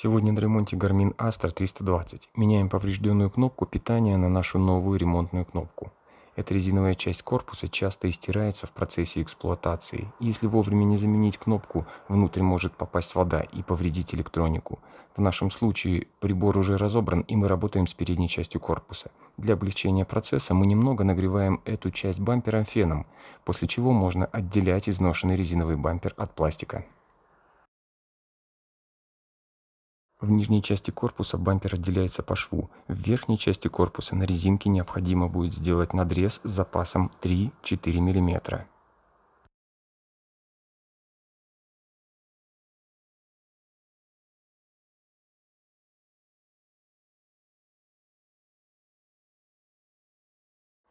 Сегодня на ремонте Garmin Astra 320. Меняем поврежденную кнопку питания на нашу новую ремонтную кнопку. Эта резиновая часть корпуса часто истирается в процессе эксплуатации. И если вовремя не заменить кнопку, внутрь может попасть вода и повредить электронику. В нашем случае прибор уже разобран и мы работаем с передней частью корпуса. Для облегчения процесса мы немного нагреваем эту часть бампером феном, после чего можно отделять изношенный резиновый бампер от пластика. В нижней части корпуса бампер отделяется по шву. В верхней части корпуса на резинке необходимо будет сделать надрез с запасом 3-4 мм.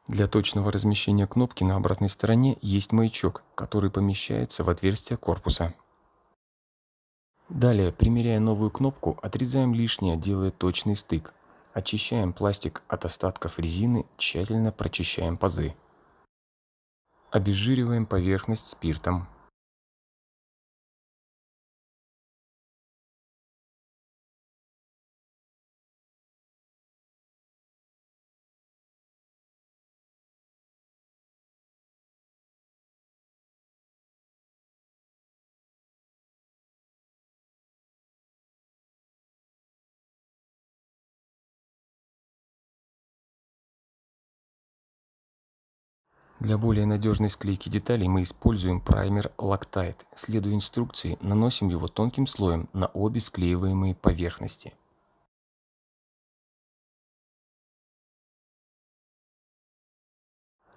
Для точного размещения кнопки на обратной стороне есть маячок, который помещается в отверстие корпуса. Далее, примеряя новую кнопку, отрезаем лишнее, делая точный стык. Очищаем пластик от остатков резины, тщательно прочищаем пазы. Обезжириваем поверхность спиртом. Для более надежной склейки деталей мы используем праймер Loctite. Следуя инструкции, наносим его тонким слоем на обе склеиваемые поверхности.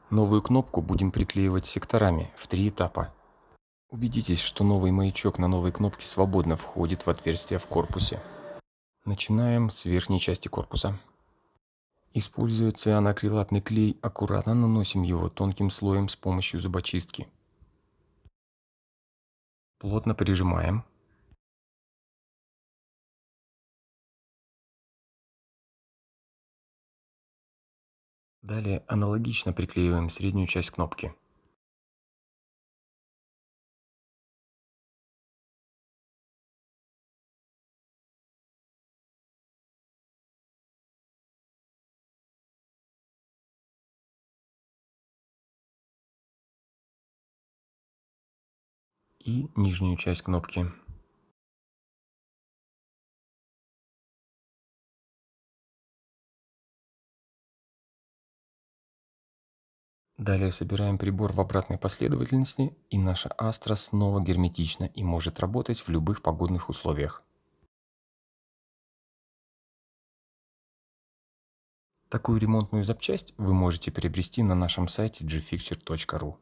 Новую кнопку будем приклеивать секторами в три этапа. Убедитесь, что новый маячок на новой кнопке свободно входит в отверстие в корпусе. Начинаем с верхней части корпуса. Используя цианакрилатный клей, аккуратно наносим его тонким слоем с помощью зубочистки. Плотно прижимаем. Далее аналогично приклеиваем среднюю часть кнопки. и нижнюю часть кнопки. Далее собираем прибор в обратной последовательности, и наша астра снова герметична и может работать в любых погодных условиях. Такую ремонтную запчасть вы можете приобрести на нашем сайте gfixer.ru.